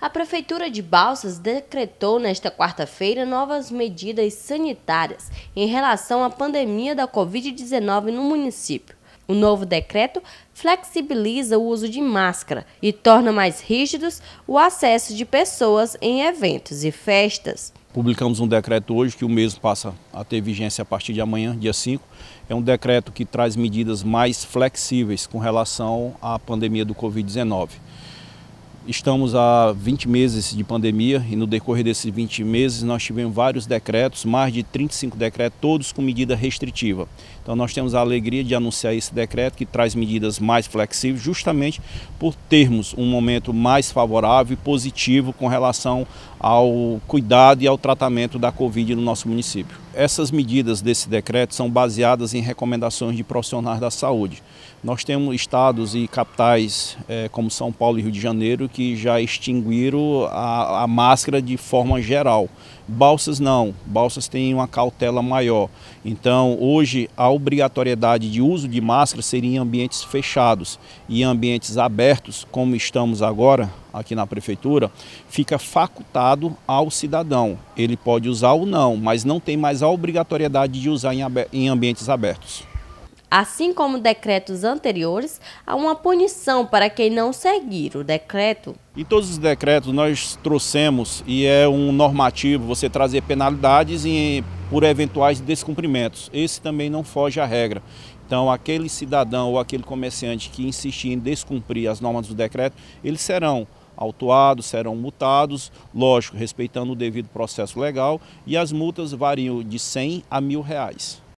A Prefeitura de Balsas decretou nesta quarta-feira novas medidas sanitárias em relação à pandemia da Covid-19 no município. O novo decreto flexibiliza o uso de máscara e torna mais rígidos o acesso de pessoas em eventos e festas. Publicamos um decreto hoje que o mesmo passa a ter vigência a partir de amanhã, dia 5. É um decreto que traz medidas mais flexíveis com relação à pandemia do Covid-19. Estamos há 20 meses de pandemia e no decorrer desses 20 meses nós tivemos vários decretos, mais de 35 decretos, todos com medida restritiva. Então nós temos a alegria de anunciar esse decreto que traz medidas mais flexíveis, justamente por termos um momento mais favorável e positivo com relação ao cuidado e ao tratamento da Covid no nosso município. Essas medidas desse decreto são baseadas em recomendações de profissionais da saúde. Nós temos estados e capitais eh, como São Paulo e Rio de Janeiro que já extinguiram a, a máscara de forma geral. Balsas não, Balsas têm uma cautela maior. Então, hoje, a obrigatoriedade de uso de máscara seria em ambientes fechados e ambientes abertos, como estamos agora aqui na prefeitura, fica facultado ao cidadão. Ele pode usar ou não, mas não tem mais a obrigatoriedade de usar em, em ambientes abertos assim como decretos anteriores, há uma punição para quem não seguir o decreto. Em todos os decretos nós trouxemos, e é um normativo, você trazer penalidades em, por eventuais descumprimentos. Esse também não foge à regra. Então, aquele cidadão ou aquele comerciante que insistir em descumprir as normas do decreto, eles serão autuados, serão multados, lógico, respeitando o devido processo legal, e as multas variam de 100 a mil reais.